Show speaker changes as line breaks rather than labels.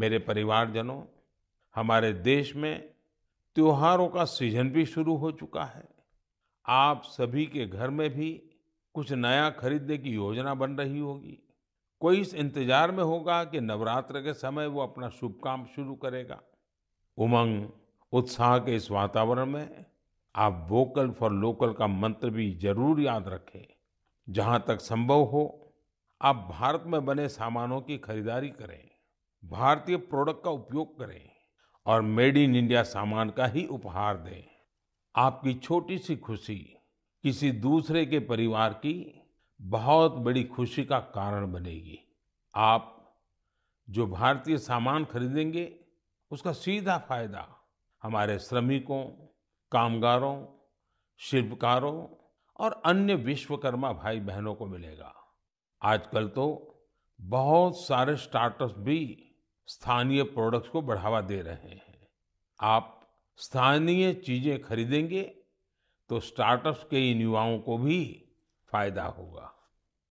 मेरे परिवारजनों हमारे देश में त्योहारों का सीजन भी शुरू हो चुका है आप सभी के घर में भी कुछ नया खरीदने की योजना बन रही होगी कोई इस इंतजार में होगा कि नवरात्र के समय वो अपना शुभ काम शुरू करेगा उमंग उत्साह के इस वातावरण में आप वोकल फॉर लोकल का मंत्र भी जरूर याद रखें जहां तक संभव हो आप भारत में बने सामानों की खरीदारी करें भारतीय प्रोडक्ट का उपयोग करें और मेड इन इंडिया सामान का ही उपहार दें आपकी छोटी सी खुशी किसी दूसरे के परिवार की बहुत बड़ी खुशी का कारण बनेगी आप जो भारतीय सामान खरीदेंगे उसका सीधा फायदा हमारे श्रमिकों कामगारों शिल्पकारों और अन्य विश्वकर्मा भाई बहनों को मिलेगा आजकल तो बहुत सारे स्टार्टअप्स भी स्थानीय प्रोडक्ट्स को बढ़ावा दे रहे हैं आप स्थानीय चीज़ें खरीदेंगे तो स्टार्टअप्स के इन युवाओं को भी फायदा होगा